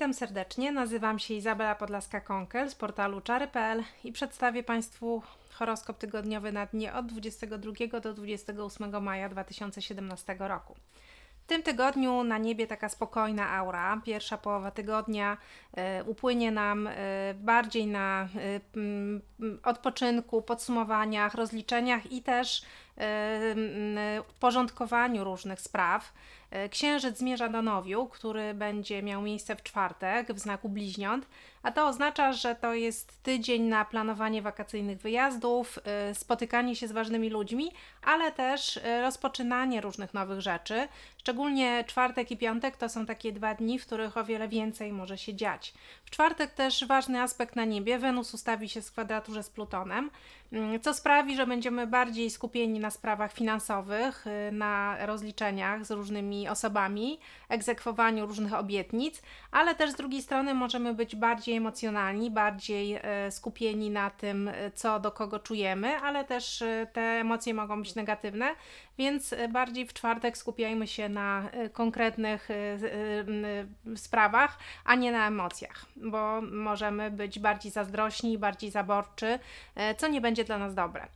Witam serdecznie, nazywam się Izabela Podlaska-Konkel z portalu czary.pl i przedstawię Państwu horoskop tygodniowy na dnie od 22 do 28 maja 2017 roku. W tym tygodniu na niebie taka spokojna aura. Pierwsza połowa tygodnia y, upłynie nam y, bardziej na y, odpoczynku, podsumowaniach, rozliczeniach i też porządkowaniu różnych spraw. E, księżyc zmierza do nowiu, który będzie miał miejsce w czwartek w znaku bliźniąt, a to oznacza, że to jest tydzień na planowanie wakacyjnych wyjazdów, e, spotykanie się z ważnymi ludźmi, ale też e, rozpoczynanie różnych nowych rzeczy. Szczególnie czwartek i piątek to są takie dwa dni, w których o wiele więcej może się dziać. W czwartek też ważny aspekt na niebie, Wenus ustawi się w kwadraturze z Plutonem, Mm, co sprawi, że będziemy bardziej skupieni na sprawach finansowych, y, na rozliczeniach z różnymi osobami, egzekwowaniu różnych obietnic, ale też z drugiej strony możemy być bardziej emocjonalni, bardziej y, skupieni na tym, y, co do kogo czujemy, ale też te emocje mogą być negatywne, więc bardziej w czwartek skupiajmy się na konkretnych sprawach, a nie na emocjach, bo możemy być bardziej zazdrośni, bardziej zaborczy, co nie będzie będzie dla nas dobre.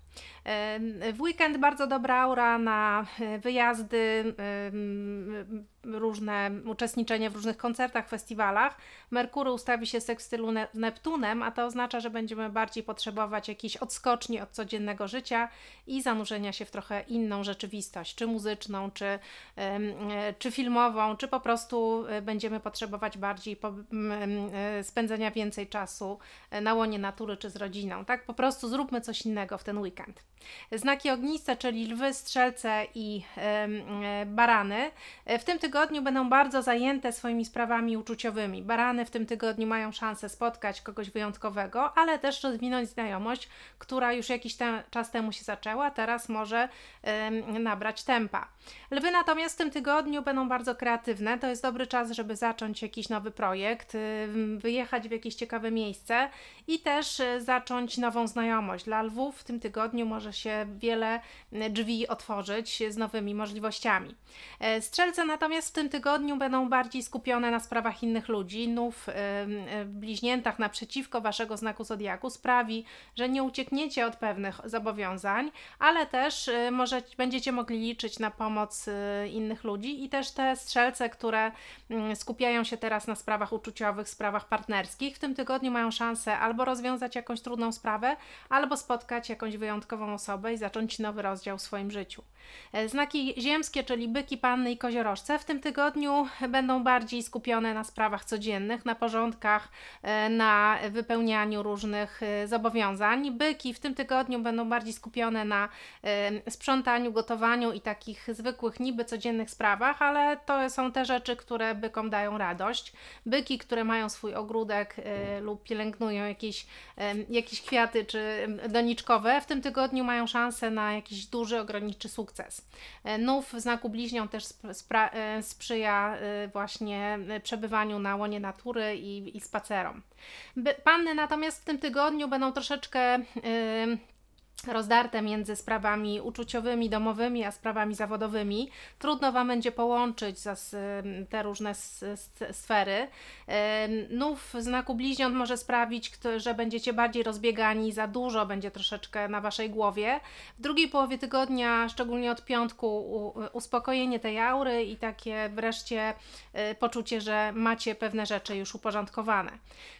W weekend bardzo dobra aura na e, wyjazdy, różne uczestniczenie w różnych koncertach, festiwalach. Merkury ustawi się sekstylu ne Neptunem, a to oznacza, że będziemy bardziej potrzebować jakiejś odskoczni od codziennego życia i zanurzenia się w trochę inną rzeczywistość, czy muzyczną, czy, e, czy filmową, czy po prostu e, będziemy potrzebować bardziej po e, spędzenia więcej czasu na łonie natury czy z rodziną. Tak, po prostu zróbmy coś innego w ten weekend. Znaki ogniste, czyli lwy, strzelce i e, barany, e, w tym tygodniu będą bardzo zajęte swoimi sprawami uczuciowymi. Barany w tym tygodniu mają szansę spotkać kogoś wyjątkowego, ale też rozwinąć znajomość, która już jakiś te czas temu się zaczęła, teraz może nabrać tempa. Lwy natomiast w tym tygodniu będą bardzo kreatywne. To jest dobry czas, żeby zacząć jakiś nowy projekt, y, wyjechać w jakieś ciekawe miejsce i też y, zacząć nową znajomość. Dla lwów w tym tygodniu może się wiele drzwi otworzyć z nowymi możliwościami. E, strzelce natomiast w tym tygodniu będą bardziej skupione na sprawach innych ludzi. Nów w bliźniętach naprzeciwko waszego znaku zodiaku sprawi, że nie uciekniecie od pewnych zobowiązań, ale też e, może, będziecie mogli liczyć na pomoc e, innych ludzi i też te strzelce, które mm, skupiają się teraz na sprawach uczuciowych, sprawach partnerskich, w tym tygodniu mają szansę albo rozwiązać jakąś trudną sprawę, albo spotkać jakąś wyjątkową osobę osobę i zacząć nowy rozdział w swoim życiu. E, znaki ziemskie, czyli byki, panny i koziorożce, w tym tygodniu będą bardziej skupione na sprawach codziennych, na porządkach, e, na wypełnianiu różnych e, zobowiązań. Byki w tym tygodniu będą bardziej skupione na sprzątaniu, gotowaniu i takich zwykłych, niby codziennych sprawach, ale to są te rzeczy, które bykom dają radość. Byki, które mają swój ogródek lub pielęgnują jakieś, jakieś kwiaty czy doniczkowe, w tym tygodniu mają mają szansę na jakiś duży, ograniczy sukces. E, Nów w znaku bliźnią też e, sprzyja e, właśnie przebywaniu na łonie natury i, i spacerom. Panny natomiast w tym tygodniu będą troszeczkę. Yy, rozdarte między sprawami uczuciowymi, domowymi, a sprawami zawodowymi. Trudno Wam będzie połączyć te różne sfery. Nów no, znaku bliźniąt może sprawić, że będziecie bardziej rozbiegani, za dużo będzie troszeczkę na Waszej głowie. W drugiej połowie tygodnia, szczególnie od piątku, uspokojenie tej aury i takie wreszcie e, poczucie, że macie pewne rzeczy już uporządkowane.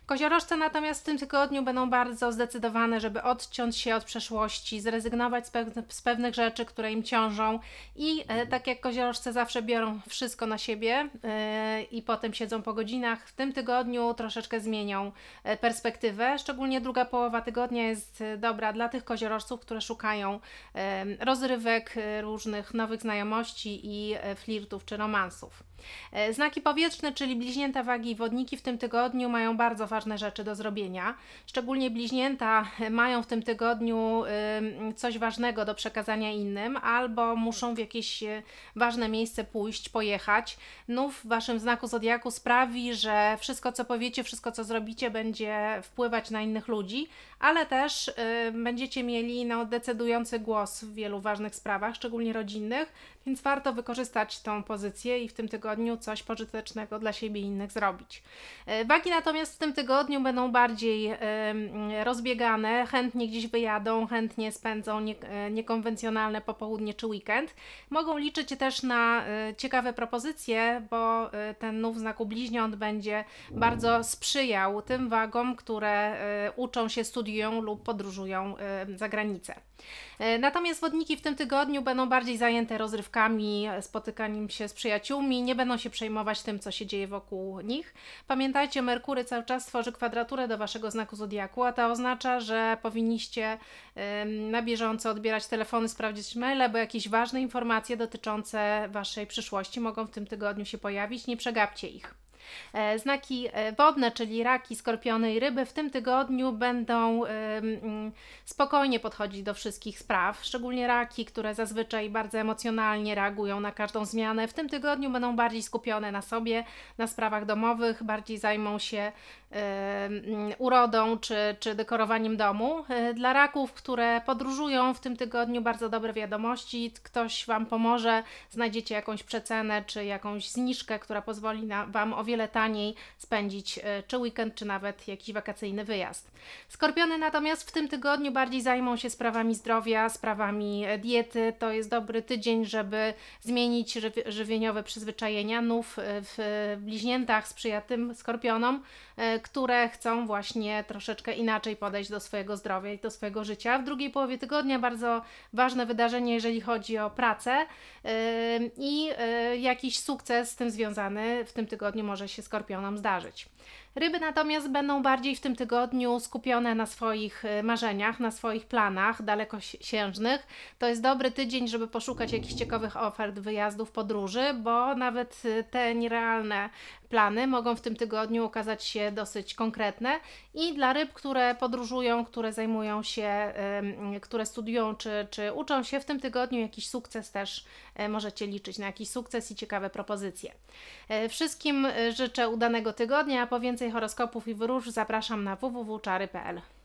Koziorożce natomiast w tym tygodniu będą bardzo zdecydowane, żeby odciąć się od przeszłości, zrezygnować z, pewnych, z pewnych rzeczy, które im ciążą i e, mhm. tak jak koziorożce zawsze biorą wszystko na siebie e, i potem siedzą po godzinach, w tym tygodniu troszeczkę zmienią e, perspektywę. Szczególnie druga połowa tygodnia jest dobra dla tych koziorożców, które szukają rozrywek, różnych nowych znajomości i flirtów czy romansów. E, znaki powietrzne, czyli bliźnięta wagi i wodniki w tym tygodniu mają bardzo ważne rzeczy do zrobienia. Szczególnie bliźnięta mają w tym tygodniu coś ważnego do przekazania innym albo muszą w jakieś e, ważne miejsce pójść, pojechać. Nów no, w Waszym znaku zodiaku sprawi, że wszystko co powiecie, wszystko co zrobicie będzie wpływać na innych ludzi, ale też y, będziecie mieli no, decydujący głos w wielu ważnych sprawach, szczególnie rodzinnych, więc warto wykorzystać tą pozycję i w tym tygodniu tygodniu coś pożytecznego dla siebie i innych zrobić. E, wagi natomiast w tym tygodniu będą bardziej rozbiegane, chętnie gdzieś wyjadą, chętnie spędzą e, niekonwencjonalne popołudnie czy weekend. Mogą liczyć też na e, ciekawe propozycje, bo ten nów znaku bliźniąt będzie bardzo sprzyjał tym wagom, które uczą się, studiują lub podróżują za granicę. E, natomiast wodniki w tym tygodniu będą bardziej zajęte rozrywkami, spotykaniem się z przyjaciółmi, nie będą się przejmować tym, co się dzieje wokół nich. Pamiętajcie, Merkury cały czas tworzy kwadraturę do Waszego znaku zodiaku, a to oznacza, że powinniście na bieżąco odbierać telefony, sprawdzić maile, bo jakieś ważne informacje dotyczące Waszej przyszłości mogą w tym tygodniu się pojawić, nie przegapcie ich. E, znaki e, wodne, czyli raki, skorpiony i ryby w tym tygodniu będą mm, spokojnie podchodzić do wszystkich spraw, szczególnie raki, które zazwyczaj bardzo emocjonalnie reagują na każdą zmianę. W tym tygodniu będą bardziej skupione na sobie, na sprawach domowych, bardziej zajmą się urodą czy, czy dekorowaniem domu. E, dla raków, które podróżują w tym tygodniu, bardzo dobre wiadomości. Ktoś Wam pomoże, znajdziecie jakąś przecenę czy jakąś zniżkę, która pozwoli na, Wam o wiele wiele taniej spędzić e, czy weekend, czy nawet jakiś wakacyjny wyjazd. Skorpiony natomiast w tym tygodniu bardziej zajmą się sprawami zdrowia, sprawami e, diety. To jest dobry tydzień, żeby zmienić żywieniowe przyzwyczajenia. Nów e, w bliźniętach sprzyja tym skorpionom, które chcą właśnie troszeczkę inaczej podejść do swojego zdrowia i do swojego życia. W drugiej połowie tygodnia bardzo ważne wydarzenie, jeżeli chodzi o pracę i jakiś sukces z tym związany w tym tygodniu może może się skorpionom zdarzyć. Ryby natomiast będą bardziej w tym tygodniu skupione na swoich y, marzeniach, na swoich planach dalekosiężnych. To jest dobry tydzień, żeby poszukać jakichś ciekawych ofert wyjazdów, podróży, bo nawet y, te nierealne plany mogą w tym tygodniu okazać się dosyć konkretne i dla ryb, które podróżują, które zajmują się, które studiują czy, czy uczą się, w tym tygodniu jakiś sukces też e, możecie liczyć na jakiś sukces i ciekawe propozycje. E, wszystkim e, życzę udanego tygodnia, a po więcej horoskopów i wyróż zapraszam na www.czary.pl.